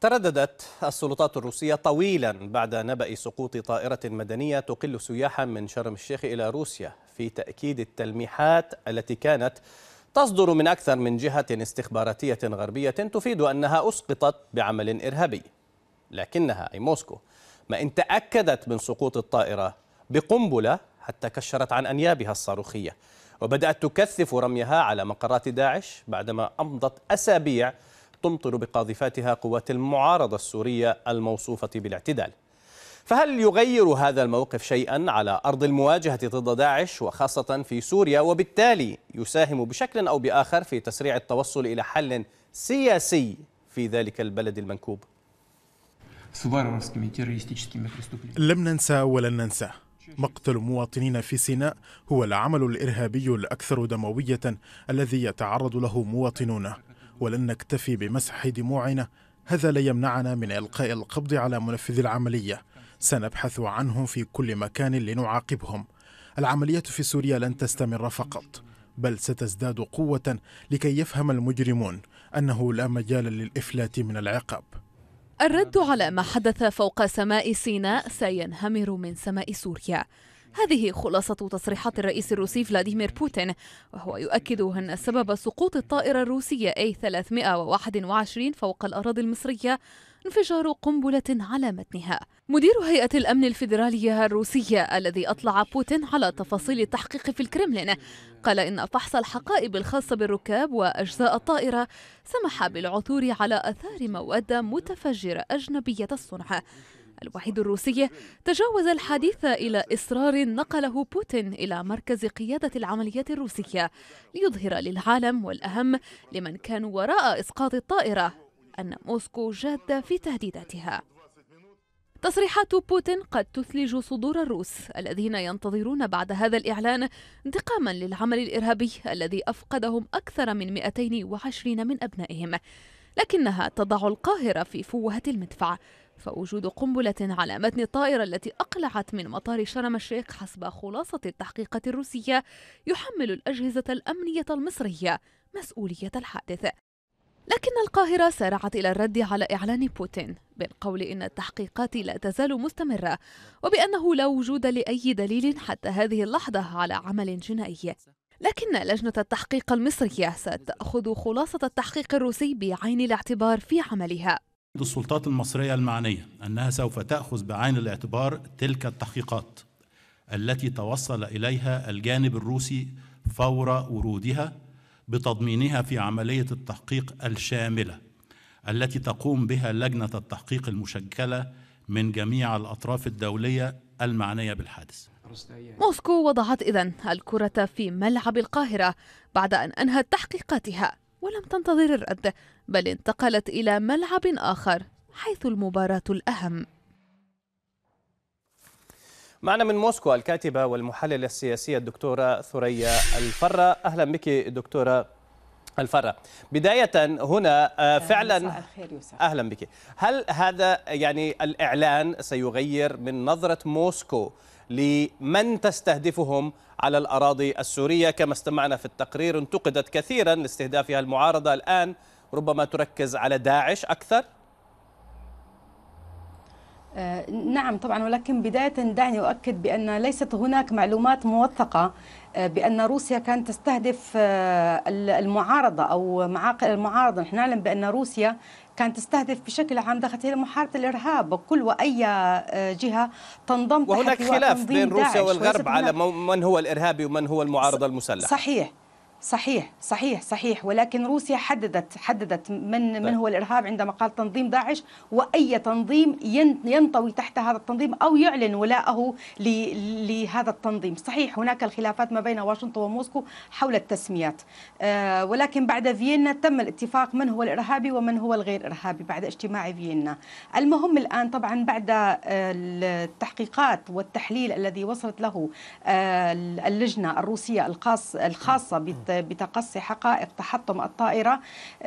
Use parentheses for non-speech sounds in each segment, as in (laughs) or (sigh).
ترددت السلطات الروسية طويلا بعد نبأ سقوط طائرة مدنية تقل سياحا من شرم الشيخ إلى روسيا في تأكيد التلميحات التي كانت تصدر من أكثر من جهة استخباراتية غربية تفيد أنها أسقطت بعمل إرهابي لكنها أي موسكو ما إن تأكدت من سقوط الطائرة بقنبلة حتى كشرت عن أنيابها الصاروخية وبدأت تكثف رميها على مقرات داعش بعدما أمضت أسابيع تمطر بقاذفاتها قوات المعارضة السورية الموصوفة بالاعتدال فهل يغير هذا الموقف شيئا على أرض المواجهة ضد داعش وخاصة في سوريا وبالتالي يساهم بشكل أو بآخر في تسريع التوصل إلى حل سياسي في ذلك البلد المنكوب لم ننسى ولن ننسى مقتل مواطنين في سيناء هو العمل الإرهابي الأكثر دموية الذي يتعرض له مواطنونا ولن نكتفي بمسح دموعنا هذا لا يمنعنا من إلقاء القبض على منفذ العملية سنبحث عنهم في كل مكان لنعاقبهم العملية في سوريا لن تستمر فقط بل ستزداد قوة لكي يفهم المجرمون أنه لا مجال للإفلات من العقاب الرد على ما حدث فوق سماء سيناء سينهمر من سماء سوريا هذه خلاصة تصريحات الرئيس الروسي فلاديمير بوتين وهو يؤكد أن سبب سقوط الطائرة الروسية أي 321 فوق الأراضي المصرية انفجار قنبلة على متنها مدير هيئة الأمن الفيدرالية الروسية الذي أطلع بوتين على تفاصيل التحقيق في الكرملين قال إن فحص الحقائب الخاصة بالركاب وأجزاء الطائرة سمح بالعثور على أثار مواد متفجرة أجنبية الصنع الوحيد الروسي تجاوز الحديث إلى إصرار نقله بوتين إلى مركز قيادة العمليات الروسية ليظهر للعالم والأهم لمن كانوا وراء إسقاط الطائرة أن موسكو جادة في تهديداتها تصريحات بوتين قد تثلج صدور الروس الذين ينتظرون بعد هذا الإعلان انتقاما للعمل الإرهابي الذي أفقدهم أكثر من 220 من أبنائهم لكنها تضع القاهرة في فوهة المدفع فوجود قنبلة على متن الطائرة التي أقلعت من مطار شرم الشيخ حسب خلاصة التحقيقات الروسية يحمل الأجهزة الأمنية المصرية مسؤولية الحادث لكن القاهرة سارعت إلى الرد على إعلان بوتين بالقول إن التحقيقات لا تزال مستمرة وبأنه لا وجود لأي دليل حتى هذه اللحظة على عمل جنائي لكن لجنة التحقيق المصرية ستأخذ خلاصة التحقيق الروسي بعين الاعتبار في عملها للسلطات المصرية المعنية أنها سوف تأخذ بعين الاعتبار تلك التحقيقات التي توصل إليها الجانب الروسي فور ورودها بتضمينها في عملية التحقيق الشاملة التي تقوم بها لجنة التحقيق المشكلة من جميع الأطراف الدولية المعنية بالحادث موسكو وضعت إذن الكرة في ملعب القاهرة بعد أن أنهت تحقيقاتها ولم تنتظر الرد بل انتقلت إلى ملعب آخر حيث المباراة الأهم معنا من موسكو الكاتبة والمحللة السياسية الدكتورة ثريا الفرة أهلا بك دكتورة الفرق بداية هنا آه، فعلا أهلا بك هل هذا يعني الإعلان سيغير من نظرة موسكو لمن تستهدفهم على الأراضي السورية كما استمعنا في التقرير انتقدت كثيرا لاستهدافها المعارضة الآن ربما تركز على داعش أكثر؟ آه، نعم طبعا ولكن بداية دعني أؤكد بأن ليست هناك معلومات موثقة آه، بأن روسيا كانت تستهدف آه، المعارضة أو معاقل المعارضة نحن نعلم بأن روسيا كانت تستهدف بشكل عام دخلت إلى محاربة الإرهاب وكل وأي جهة تنضم وهناك خلاف بين روسيا والغرب على من هو الإرهابي ومن هو المعارضة المسلحة صحيح صحيح صحيح صحيح ولكن روسيا حددت حددت من طيب. من هو الارهاب عندما قال تنظيم داعش واي تنظيم ينطوي تحت هذا التنظيم او يعلن ولاءه لهذا التنظيم، صحيح هناك الخلافات ما بين واشنطن وموسكو حول التسميات آه، ولكن بعد فيينا تم الاتفاق من هو الارهابي ومن هو الغير ارهابي بعد اجتماع فيينا. المهم الان طبعا بعد آه، التحقيقات والتحليل الذي وصلت له آه، اللجنه الروسيه الخاصه نعم. الخاصه بتقصي حقائق تحطم الطائرة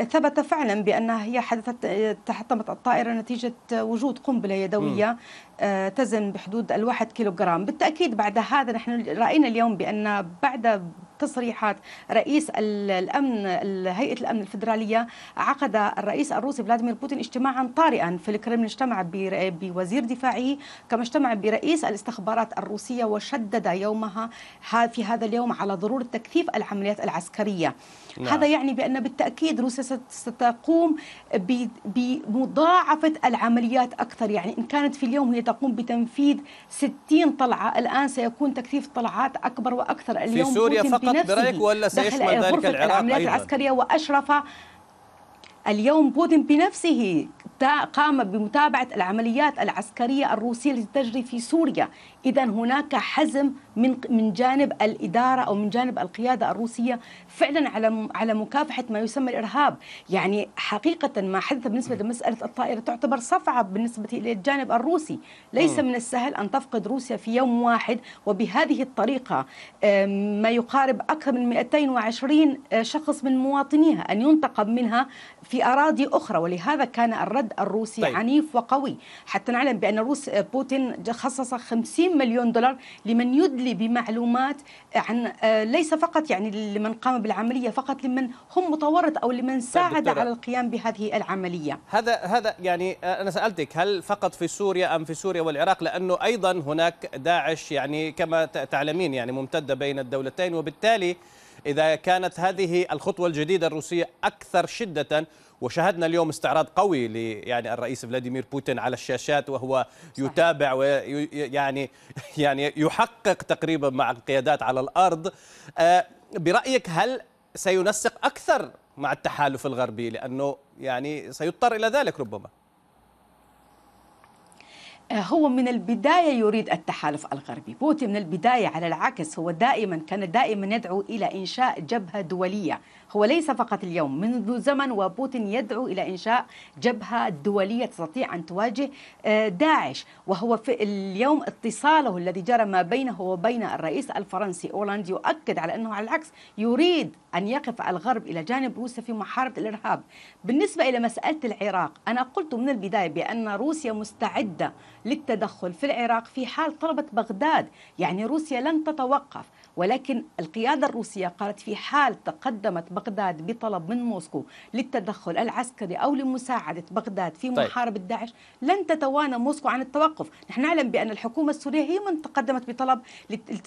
ثبت فعلا بأنها هي حدثت تحطمت الطائرة نتيجة وجود قنبلة يدوية آه، تزن بحدود الواحد كيلوغرام بالتأكيد بعد هذا نحن رأينا اليوم بأن بعد تصريحات رئيس الامن هيئه الامن الفدراليه عقد الرئيس الروسي فلاديمير بوتين اجتماعا طارئا في الكرملين اجتمع بوزير دفاعه كما اجتمع برئيس الاستخبارات الروسيه وشدد يومها في هذا اليوم على ضروره تكثيف العمليات العسكريه نعم. هذا يعني بان بالتاكيد روسيا ستقوم بمضاعفه العمليات اكثر يعني ان كانت في اليوم هي تقوم بتنفيذ 60 طلعه الان سيكون تكثيف طلعات اكبر واكثر اليوم في سوريا فقط فقط نفسه برأيك ولا سيشمل ذلك العراق أيضا؟ العمليات العسكرية وأشرف اليوم بوتين بنفسه قام بمتابعة العمليات العسكرية الروسية التي تجري في سوريا إذا هناك حزم من من جانب الاداره او من جانب القياده الروسيه فعلا على على مكافحه ما يسمى الارهاب، يعني حقيقه ما حدث بالنسبه لمساله الطائره تعتبر صفعه بالنسبه للجانب الروسي، ليس من السهل ان تفقد روسيا في يوم واحد وبهذه الطريقه ما يقارب اكثر من 220 آه، شخص من مواطنيها ان ينتقم منها في اراضي اخرى ولهذا كان الرد الروسي طيب. عنيف وقوي، حتى نعلم بان روس آه، بوتين خصص 50 مليون دولار لمن يدلي لي بمعلومات عن آه، ليس فقط يعني لمن قام بالعمليه فقط لمن هم متورط او لمن طيب ساعد على القيام بهذه العمليه هذا هذا يعني آه، انا سالتك هل فقط في سوريا ام في سوريا والعراق لانه ايضا هناك داعش يعني كما تعلمين يعني ممتده بين الدولتين وبالتالي اذا كانت هذه الخطوه الجديده الروسيه اكثر شده وشاهدنا اليوم استعراض قوي يعني الرئيس فلاديمير بوتين على الشاشات وهو يتابع ويعني (laughs) يعني يحقق تقريبا مع القيادات على الارض آه، برايك هل سينسق اكثر مع التحالف الغربي لانه يعني سيضطر الى ذلك ربما هو من البداية يريد التحالف الغربي بوتين من البداية على العكس هو دائما كان دائما يدعو إلى إنشاء جبهة دولية هو ليس فقط اليوم منذ زمن وبوتين يدعو إلى إنشاء جبهة دولية تستطيع أن تواجه آه، داعش وهو في اليوم اتصاله الذي جرى ما بينه وبين الرئيس الفرنسي أولاند يؤكد على أنه على العكس يريد أن يقف الغرب إلى جانب روسيا في محاربة الإرهاب بالنسبة إلى مسألة العراق أنا قلت من البداية بأن روسيا مستعدة للتدخل في العراق في حال طلبت بغداد يعني روسيا لن تتوقف ولكن القيادة الروسية قالت في حال تقدمت بغداد بطلب من موسكو للتدخل العسكري أو لمساعدة بغداد في طيب. محاربة طيب. داعش لن تتوانى موسكو عن التوقف نحن نعلم بأن الحكومة السورية هي من تقدمت بطلب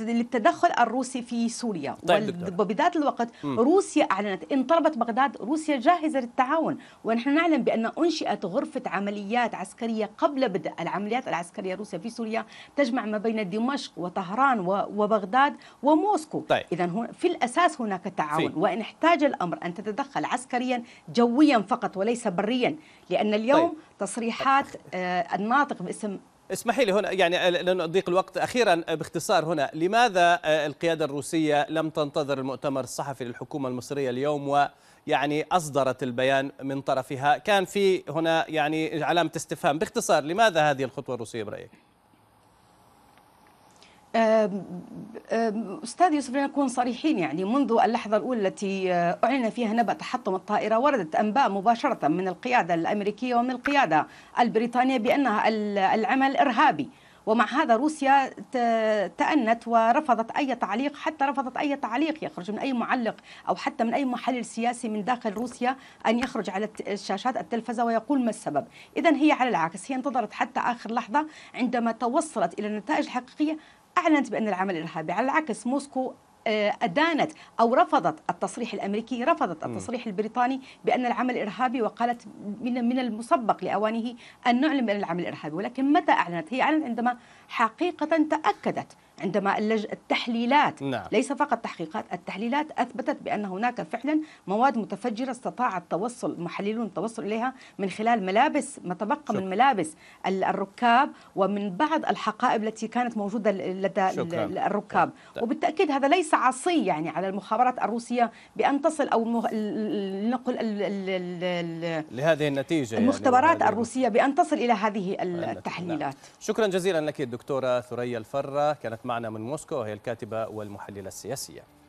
للتدخل الروسي في سوريا طيب وبذات الوقت م. روسيا أعلنت إن طلبت بغداد روسيا جاهزة للتعاون ونحن نعلم بأن أنشئت غرفة عمليات عسكرية قبل بدء العمليات العمليات العسكرية الروسية في سوريا تجمع ما بين دمشق وطهران وبغداد وموسكو طيب. إذا في الأساس هناك تعاون في. وإن احتاج الأمر أن تتدخل عسكريا جويا فقط وليس بريا لأن اليوم طيب. تصريحات آه، الناطق باسم اسمحي لي هنا يعني آه، لأن الوقت أخيرا آه، باختصار هنا لماذا آه، القيادة الروسية لم تنتظر المؤتمر الصحفي للحكومة المصرية اليوم ويعني أصدرت البيان من طرفها كان في هنا يعني علامة استفهام باختصار لماذا هذه الخطوة الروسية برأيك؟ استاذ يوسف لنكون صريحين يعني منذ اللحظه الاولى التي آه، اعلن فيها نبأ تحطم الطائره وردت انباء مباشره من القياده الامريكيه ومن القياده البريطانيه بانها العمل ارهابي ومع هذا روسيا تأنت ورفضت أي تعليق حتى رفضت أي تعليق يخرج من أي معلق أو حتى من أي محلل سياسي من داخل روسيا أن يخرج على شاشات التلفزة ويقول ما السبب إذا هي على العكس هي انتظرت حتى آخر لحظة عندما توصلت إلى النتائج الحقيقية أعلنت بأن العمل إرهابي على العكس موسكو آه، أدانت أو رفضت التصريح الأمريكي رفضت التصريح البريطاني بأن العمل إرهابي وقالت من من المسبق لأوانه أن نعلن بأن العمل إرهابي ولكن متى أعلنت هي أعلنت عندما حقيقة تأكدت عندما التحليلات نعم. ليس فقط تحقيقات التحليلات أثبتت بأن هناك فعلا مواد متفجرة استطاع التوصل محللون التوصل إليها من خلال ملابس ما تبقى شكرا. من ملابس الركاب ومن بعض الحقائب التي كانت موجودة لدى شكرا. الركاب طيب،, طيب. وبالتأكيد هذا ليس عصي يعني على المخابرات الروسية بأن تصل أو ال... ال... لهذه النتيجة يعني، المختبرات يعني الروسية بأن تصل إلى هذه نعم. التحليلات نعم. شكرا جزيلا لك الدكتورة ثريا الفرة كانت معنا من موسكو وهي الكاتبة والمحللة السياسية